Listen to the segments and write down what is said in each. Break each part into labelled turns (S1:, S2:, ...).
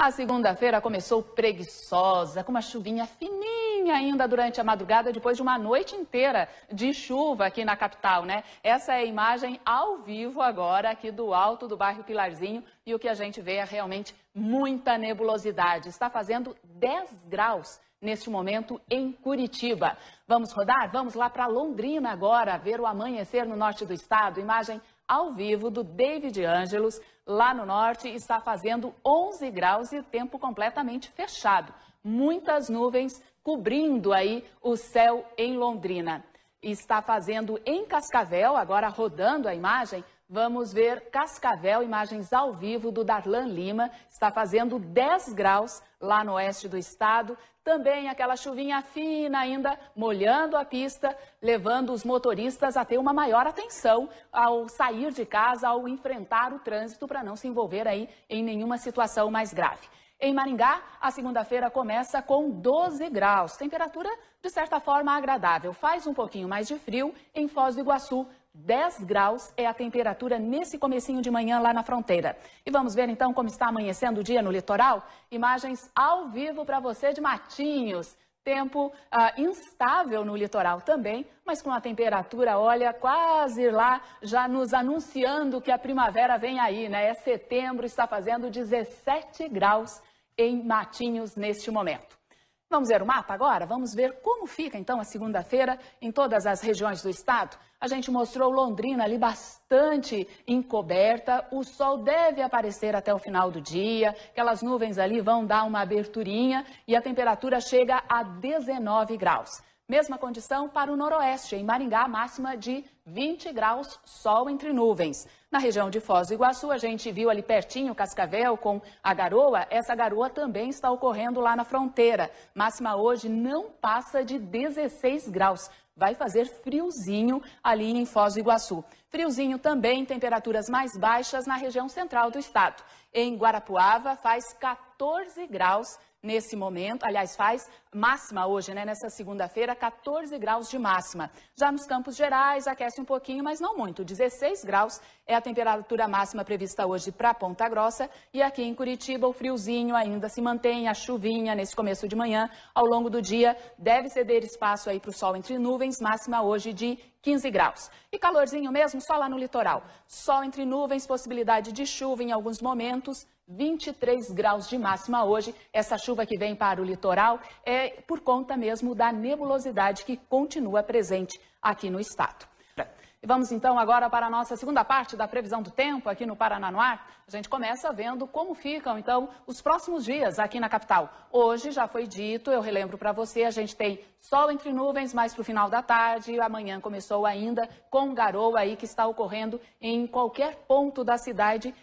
S1: A segunda-feira começou preguiçosa, com uma chuvinha fininha ainda durante a madrugada, depois de uma noite inteira de chuva aqui na capital, né? Essa é a imagem ao vivo agora aqui do alto do bairro Pilarzinho e o que a gente vê é realmente muita nebulosidade. Está fazendo 10 graus neste momento em Curitiba. Vamos rodar? Vamos lá para Londrina agora ver o amanhecer no norte do estado. Imagem ao vivo do David Ângelos lá no norte está fazendo 11 graus e tempo completamente fechado. Muitas nuvens cobrindo aí o céu em Londrina. Está fazendo em Cascavel, agora rodando a imagem, Vamos ver Cascavel, imagens ao vivo do Darlan Lima. Está fazendo 10 graus lá no oeste do estado. Também aquela chuvinha fina ainda molhando a pista, levando os motoristas a ter uma maior atenção ao sair de casa, ao enfrentar o trânsito, para não se envolver aí em nenhuma situação mais grave. Em Maringá, a segunda-feira começa com 12 graus, temperatura de certa forma agradável. Faz um pouquinho mais de frio em Foz do Iguaçu. 10 graus é a temperatura nesse comecinho de manhã lá na fronteira. E vamos ver então como está amanhecendo o dia no litoral? Imagens ao vivo para você de Matinhos. Tempo ah, instável no litoral também, mas com a temperatura, olha, quase lá, já nos anunciando que a primavera vem aí, né? É setembro, está fazendo 17 graus em Matinhos neste momento. Vamos ver o mapa agora? Vamos ver como fica então a segunda-feira em todas as regiões do estado. A gente mostrou Londrina ali bastante encoberta. O sol deve aparecer até o final do dia. Aquelas nuvens ali vão dar uma aberturinha e a temperatura chega a 19 graus. Mesma condição para o noroeste, em Maringá, máxima de 20 graus, sol entre nuvens. Na região de Foz do Iguaçu, a gente viu ali pertinho Cascavel com a garoa. Essa garoa também está ocorrendo lá na fronteira. Máxima hoje não passa de 16 graus. Vai fazer friozinho ali em Foz do Iguaçu. Friozinho também, temperaturas mais baixas na região central do estado. Em Guarapuava, faz 14 graus nesse momento, aliás, faz máxima hoje, né? Nessa segunda-feira, 14 graus de máxima. Já nos Campos Gerais, aquece um pouquinho, mas não muito. 16 graus é a temperatura máxima prevista hoje para Ponta Grossa. E aqui em Curitiba, o friozinho ainda se mantém, a chuvinha nesse começo de manhã. Ao longo do dia, deve ceder espaço aí para o sol entre nuvens, máxima hoje de 15 graus. E calorzinho mesmo só lá no litoral. Sol entre nuvens, possibilidade de chuva em alguns momentos. 23 graus de máxima hoje. Essa chuva que vem para o litoral é por conta mesmo da nebulosidade que continua presente aqui no estado. E vamos então agora para a nossa segunda parte da previsão do tempo aqui no Paraná no Ar. A gente começa vendo como ficam então os próximos dias aqui na capital. Hoje já foi dito, eu relembro para você, a gente tem sol entre nuvens, mas para o final da tarde e amanhã começou ainda com garoa aí que está ocorrendo em qualquer ponto da cidade.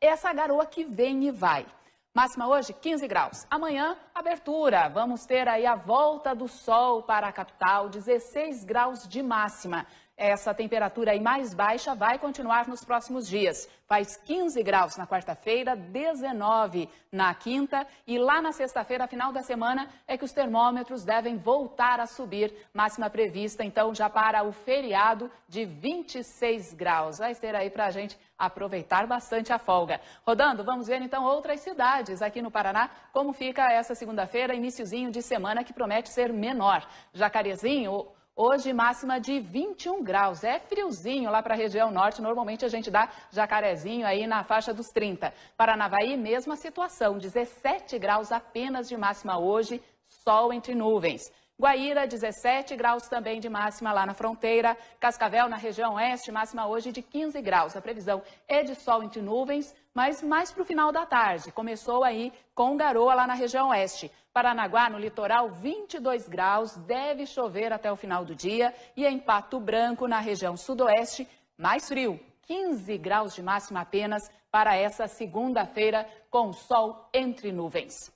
S1: Essa garoa que vem e vai. Máxima hoje, 15 graus. Amanhã, abertura. Vamos ter aí a volta do sol para a capital, 16 graus de máxima. Essa temperatura aí mais baixa vai continuar nos próximos dias. Faz 15 graus na quarta-feira, 19 na quinta e lá na sexta-feira, final da semana, é que os termômetros devem voltar a subir. Máxima prevista, então, já para o feriado de 26 graus. Vai ser aí para a gente aproveitar bastante a folga. Rodando, vamos ver então outras cidades aqui no Paraná, como fica essa segunda-feira, iníciozinho de semana que promete ser menor. Jacarezinho... Hoje, máxima de 21 graus. É friozinho lá para a região norte. Normalmente a gente dá jacarezinho aí na faixa dos 30. Paranavaí, mesma situação. 17 graus apenas de máxima hoje, sol entre nuvens. Guaíra, 17 graus também de máxima lá na fronteira. Cascavel, na região oeste, máxima hoje de 15 graus. A previsão é de sol entre nuvens, mas mais para o final da tarde. Começou aí com garoa lá na região oeste. Paranaguá, no litoral, 22 graus, deve chover até o final do dia. E em Pato Branco, na região sudoeste, mais frio, 15 graus de máxima apenas para essa segunda-feira, com sol entre nuvens.